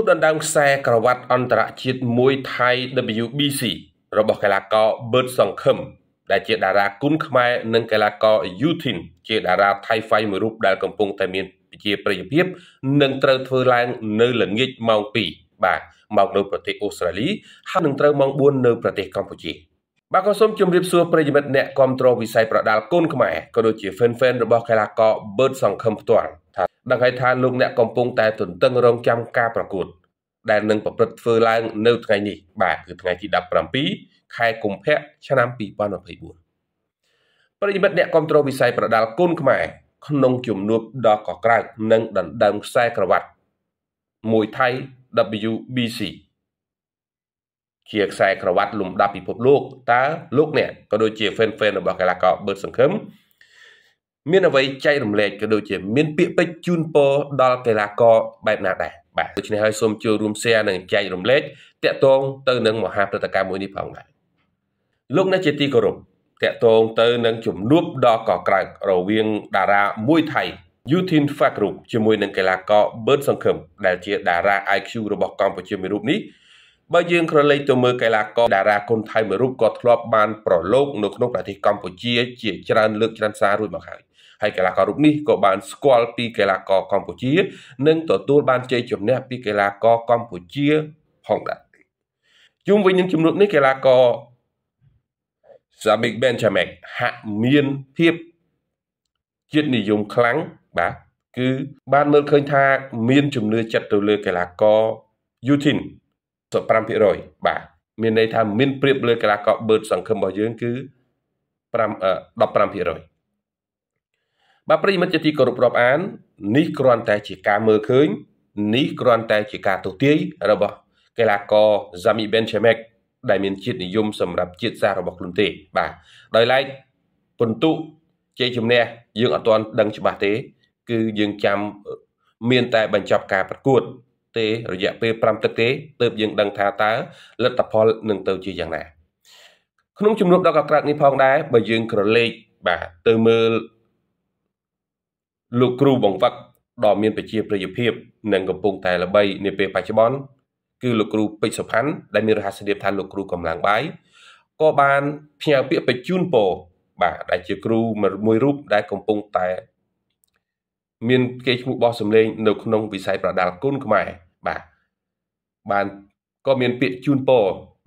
បដណ្ដើមខ្សែក្រវ៉ាត់អន្តរជាតិមួយថៃ WBC របស់កីឡាករ Bird Sangkhim ដែលជាតារាគុណខ្មែរ និងកីឡាករ Yuthin ជាតារាថៃហ្វៃមួយរូបដែលកំពុងតែមានជាប្រិយភាពនឹងត្រូវធ្វើឡើងនៅល្ងាចម៉ោង2បាទមកនៅប្រទេសអូស្ត្រាលីហើយនឹងត្រូវម៉ោង4នៅប្រទេសកម្ពុជាបាទក៏សូមជម្រាបសួរប្រិយមិត្តអ្នកគ្រប់គ្រងវិស័យប្រដាល់គុនខ្មែរក៏ដូចជា fan fan របស់កីឡាករ Bird សង្ឃឹមផ្ទាល់ថាដឹងហើយថាលោកអ្នកកំពុងតែទន្ទឹងរង់ចាំការប្រកួត ដែលនឹងប្រព្រឹត្តធ្វើឡើង នៅថ្ងៃនេះ បាទគឺថ្ងៃទី17ខែកុម្ភៈឆ្នាំ2024ប្រិមិត្តអ្នកគ្រប់គ្រងវិស័យប្រដាល់គុនខ្មែរក្នុងជំនួបដ៏កក្រើកនិងដណ្ដើមខ្សែក្រវ៉ាត់មួយថៃ WBC ជាខ្សែក្រវ៉ាត់លំដាប់ពិភពលោកតើលោកអ្នកក៏ដូចជា fan fan របស់កីឡាករបឺតសង្ឃឹមមានអ្វីចែករំលែកក៏ដូចជាមានពាក្យពេចន៍ជូនពរដល់កីឡាករបែបណាដែរបាទដូច្នេះហើយសូមចូលរួម share និងចែករំលែកតាក់ទងទៅនឹងមហាព្រឹត្តិការណ៍មួយនេះផងដែរលោកអ្នកជាទីគោរពតាក់ទងទៅនឹងជំនួបដ៏កក្រើករវាងតារាមួយថៃ Yutin Fakru ជាមួយនឹងកីឡាករ Bird សង្ឃឹមដែលជា តារា IQ របស់កម្ពុជាមួយរូបនេះបើយើងក្រឡេកទៅមើលកីឡាករតារាគុនថៃមួយរូបក៏ធ្លាប់បានប្រឡូកនៅក្នុងប្រទេសកម្ពុជាជាច្រើនលើកច្រើនសាររួចមកហើយហើយកីឡាកររូបនេះក៏បានស្គាល់ពីកីឡាករកម្ពុជានិងទទួលបានជ័យជំនះពីកីឡាករកម្ពុជាផងដែរជុំវិញនឹងជំនួបនេះកីឡាករ Sabic Benjamin ហាក់មានភាពជាតិនិយមខ្លាំងបាទគឺបានមើលឃើញថាមានជំនឿចិត្តទៅលើកីឡាករ Yutin 5%បាទមានន័យថាមានប្រៀបលើកីឡាករបឺតសង្ឃឹមរបស់យើងគឺ5 15%បាទប្រិយមិត្តជាទីគោរពរាប់អាននេះគ្រាន់តែជាការមើលឃើញ នេះគ្រាន់តែជាការទស្សទាយរបស់កីឡាករ Zami Benchamek ដែលមានជាតិនិយមសម្រាប់ជាតិសាសរបស់ខ្លួនទេ បាទដោយឡែកពិន្ទុជ័យជំនះយើងអត់ទាន់ដឹងច្បាស់ទេ គឺយើងចាំមានតែបញ្ចប់ការប្រកួតទេរយៈពេល5ទឹកទេទើបយើងដឹងថាតើលទ្ធផលនឹងទៅជាយ៉ាងណាក្នុងជំនួបដល់កក្រើកនេះផងដែរបើយើងក្រឡេកបាទទៅមើលលោកគ្រូបង្វឹកដ៏មានប្រជាប្រិយភាពនិងកំពុងតែល្បីនាពេលបច្ចុប្បន្នគឺលោកគ្រូពេជ្រសុផាន់ដែលមានរហស្សនាមថាលោកគ្រូកម្លាំងបាយក៏បានផ្ញើពាក្យបញ្ជូនពរបាទដែលជា គ្រូមួយរូបដែលកំពុងតែមានគេឈ្មោះបោះសម្លេង នៅក្នុងវិស័យប្រដាល់គុណខ្មែរបាទបានក៏មានពាក្យជូនពរ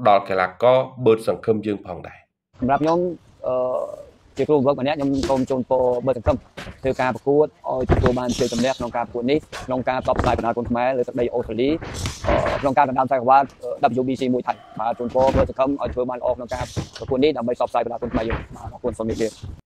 ដល់កីឡាករបឺតសង្ឃឹមយើងផងដែរសម្រាប់ខ្ញុំអឺជាគ្រូវឹកម្នាក់ខ្ញុំសូមជូនពរបឺតសង្ឃឹមធ្វើការប្រកួតឲ្យទទួលបានជ័យជំនះក្នុងការ ប្រកួតនេះក្នុងការតបស្លាយបណ្ដាគុណខ្មែរលើទឹកដីអូស្ត្រាលីក្នុងការដណ្ដើមសកលវត្ត WBC មួយថៃបាទជូនពរបឺតសង្ឃឹមឲ្យធ្វើបានល្អក្នុងការប្រកួតនេះដើម្បីតបស្លាយបណ្ដាគុណខ្មែរយើងអរគុណសូមជម្រាប